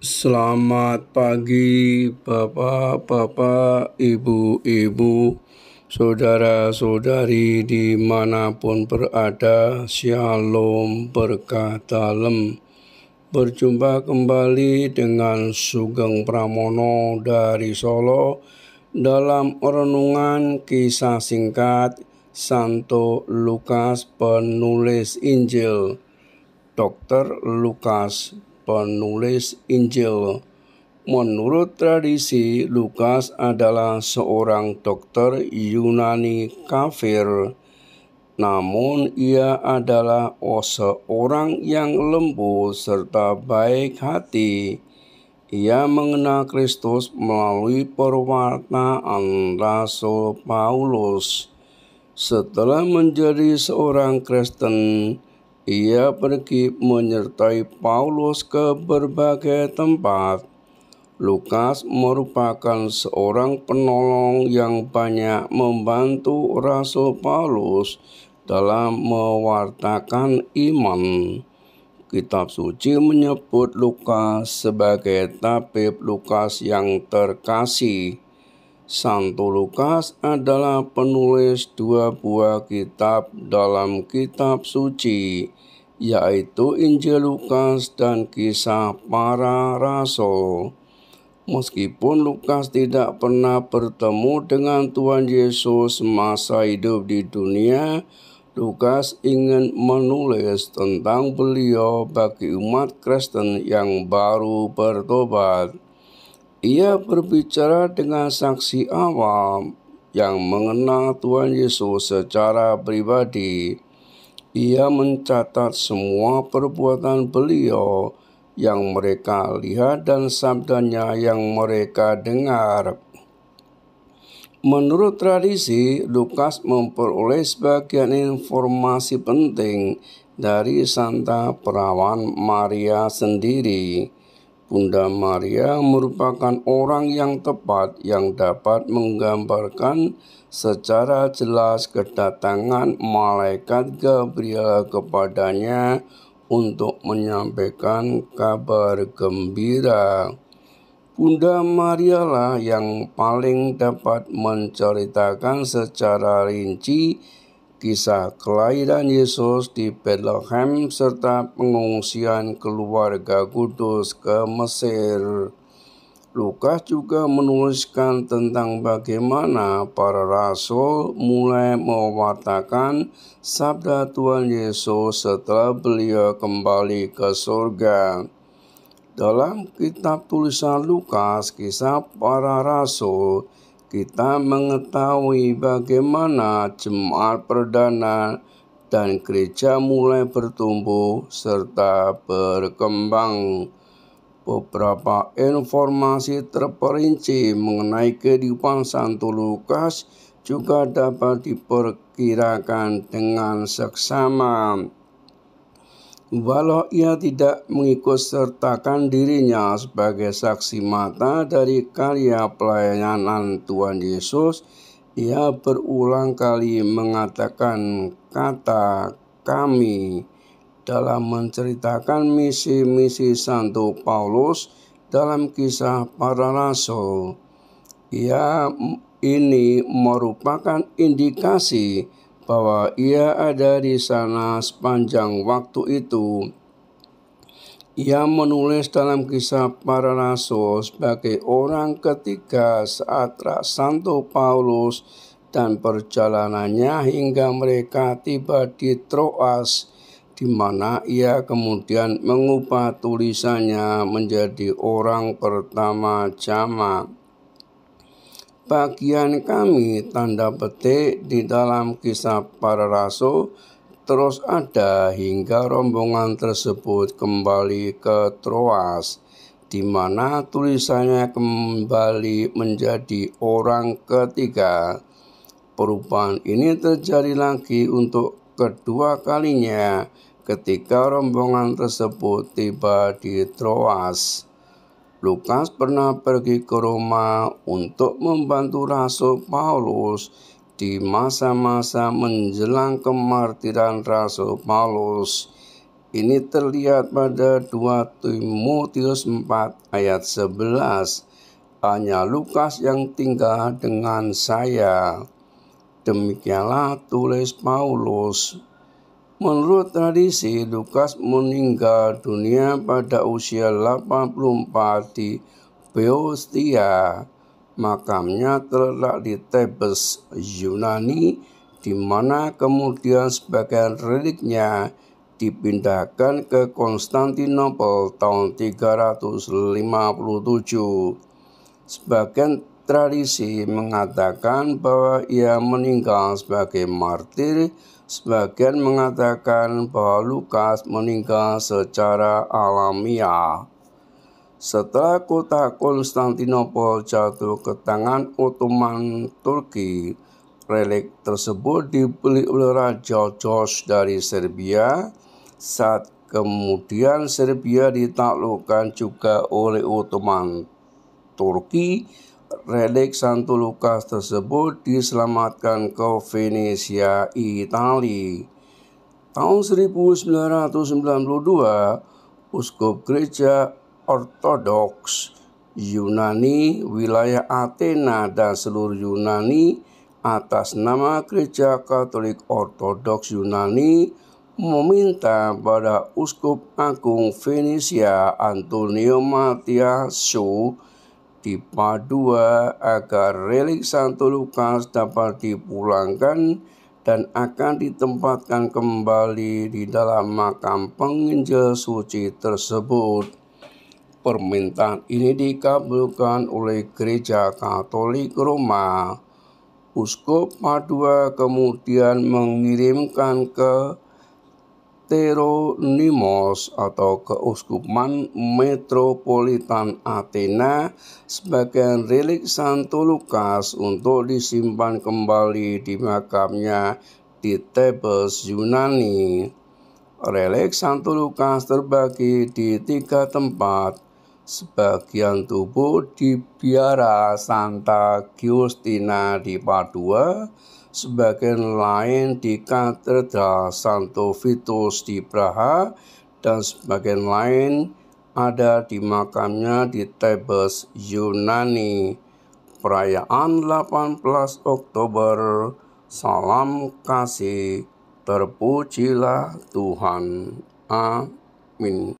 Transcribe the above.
Selamat pagi, bapak-bapak, ibu-ibu, saudara-saudari dimanapun berada. Shalom, berkah dalam. Berjumpa kembali dengan Sugeng Pramono dari Solo dalam renungan kisah singkat Santo Lukas penulis Injil. Dr. Lukas penulis Injil. Menurut tradisi, Lukas adalah seorang dokter Yunani kafir, namun ia adalah seorang yang lembut serta baik hati. Ia mengenal Kristus melalui perwartaan Rasul Paulus. Setelah menjadi seorang Kristen, ia pergi menyertai Paulus ke berbagai tempat. Lukas merupakan seorang penolong yang banyak membantu Rasul Paulus dalam mewartakan iman. Kitab suci menyebut Lukas sebagai tabib Lukas yang terkasih. Santo Lukas adalah penulis dua buah kitab dalam kitab suci, yaitu Injil Lukas dan kisah para rasul. Meskipun Lukas tidak pernah bertemu dengan Tuhan Yesus semasa hidup di dunia, Lukas ingin menulis tentang beliau bagi umat Kristen yang baru bertobat. Ia berbicara dengan saksi awam yang mengenal Tuhan Yesus secara pribadi. Ia mencatat semua perbuatan beliau yang mereka lihat dan sabdanya yang mereka dengar. Menurut tradisi, Lukas memperoleh sebagian informasi penting dari Santa Perawan Maria sendiri. Bunda Maria merupakan orang yang tepat yang dapat menggambarkan secara jelas kedatangan malaikat Gabriel kepadanya untuk menyampaikan kabar gembira. Bunda Maria lah yang paling dapat menceritakan secara rinci kisah kelahiran Yesus di Bethlehem serta pengungsian keluarga kudus ke Mesir. Lukas juga menuliskan tentang bagaimana para rasul mulai mewartakan sabda Tuhan Yesus setelah beliau kembali ke surga. Dalam kitab tulisan Lukas, kisah para rasul kita mengetahui bagaimana jemaat perdana dan gereja mulai bertumbuh serta berkembang. Beberapa informasi terperinci mengenai kehidupan Santo Lukas juga dapat diperkirakan dengan seksama walau ia tidak mengikut sertakan dirinya sebagai saksi mata dari karya pelayanan Tuhan Yesus, ia berulang kali mengatakan kata kami dalam menceritakan misi-misi Santo Paulus dalam kisah para rasul. Ia ini merupakan indikasi bahwa ia ada di sana sepanjang waktu itu. Ia menulis dalam kisah para rasul sebagai orang ketiga saat Santo Paulus dan perjalanannya hingga mereka tiba di Troas, di mana ia kemudian mengubah tulisannya menjadi orang pertama jamaah bagian kami tanda petik di dalam kisah para rasul terus ada hingga rombongan tersebut kembali ke Troas di mana tulisannya kembali menjadi orang ketiga. Perubahan ini terjadi lagi untuk kedua kalinya ketika rombongan tersebut tiba di Troas. Lukas pernah pergi ke Roma untuk membantu Rasul Paulus di masa-masa menjelang kemartiran Rasul Paulus. Ini terlihat pada 2 Timotius 4 ayat 11. Hanya Lukas yang tinggal dengan saya. Demikianlah tulis Paulus. Menurut tradisi, Lukas meninggal dunia pada usia 84 di Beostia. Makamnya terletak di Tebes, Yunani, di mana kemudian sebagian reliknya dipindahkan ke Konstantinopel tahun 357. Sebagian tradisi mengatakan bahwa ia meninggal sebagai martir, sebagian mengatakan bahwa Lukas meninggal secara alamiah. Setelah kota Konstantinopel jatuh ke tangan Ottoman Turki, relik tersebut dibeli oleh Raja George dari Serbia saat kemudian Serbia ditaklukkan juga oleh Ottoman Turki relik Santo Lukas tersebut diselamatkan ke Venesia, Italia. Tahun 1992, Uskup Gereja Ortodoks Yunani, wilayah Athena dan seluruh Yunani atas nama Gereja Katolik Ortodoks Yunani meminta pada Uskup Agung Venesia Antonio Matiasu di Padua agar relik Santo Lukas dapat dipulangkan dan akan ditempatkan kembali di dalam makam penginjil suci tersebut. Permintaan ini dikabulkan oleh Gereja Katolik Roma. Uskup Padua kemudian mengirimkan ke Heteronymos atau Keuskupan Metropolitan Athena sebagai relik Santo Lukas untuk disimpan kembali di makamnya di Tebes Yunani. Relik Santo Lukas terbagi di tiga tempat, sebagian tubuh di biara Santa Giustina di Padua, sebagian lain di Katedral Santo Vitus di Praha, dan sebagian lain ada di makamnya di Tebes, Yunani. Perayaan 18 Oktober, salam kasih, terpujilah Tuhan. Amin.